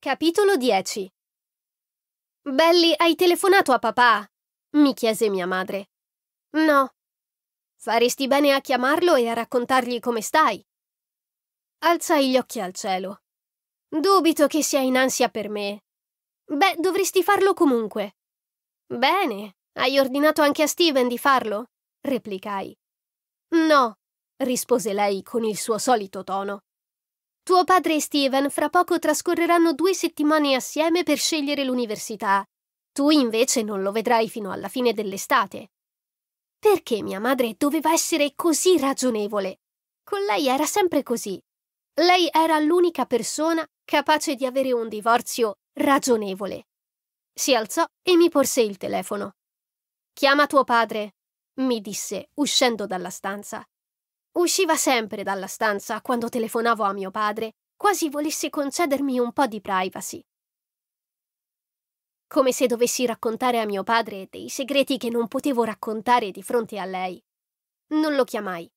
Capitolo 10 Belli, hai telefonato a papà? mi chiese mia madre. No. Faresti bene a chiamarlo e a raccontargli come stai. Alzai gli occhi al cielo. Dubito che sia in ansia per me. Beh, dovresti farlo comunque. Bene, hai ordinato anche a Steven di farlo? replicai. No, rispose lei con il suo solito tono. Tuo padre e Steven fra poco trascorreranno due settimane assieme per scegliere l'università. Tu invece non lo vedrai fino alla fine dell'estate. Perché mia madre doveva essere così ragionevole? Con lei era sempre così. Lei era l'unica persona capace di avere un divorzio ragionevole. Si alzò e mi porse il telefono. Chiama tuo padre, mi disse, uscendo dalla stanza. Usciva sempre dalla stanza quando telefonavo a mio padre, quasi volesse concedermi un po' di privacy. Come se dovessi raccontare a mio padre dei segreti che non potevo raccontare di fronte a lei. Non lo chiamai.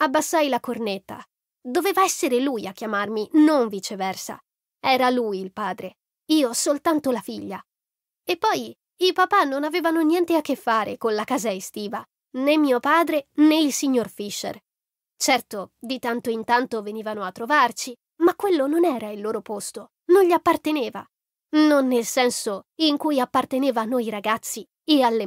Abbassai la cornetta. Doveva essere lui a chiamarmi, non viceversa. Era lui il padre, io soltanto la figlia. E poi i papà non avevano niente a che fare con la casa estiva, né mio padre né il signor Fisher. Certo, di tanto in tanto venivano a trovarci, ma quello non era il loro posto, non gli apparteneva. Non nel senso in cui apparteneva a noi ragazzi e alle mamme.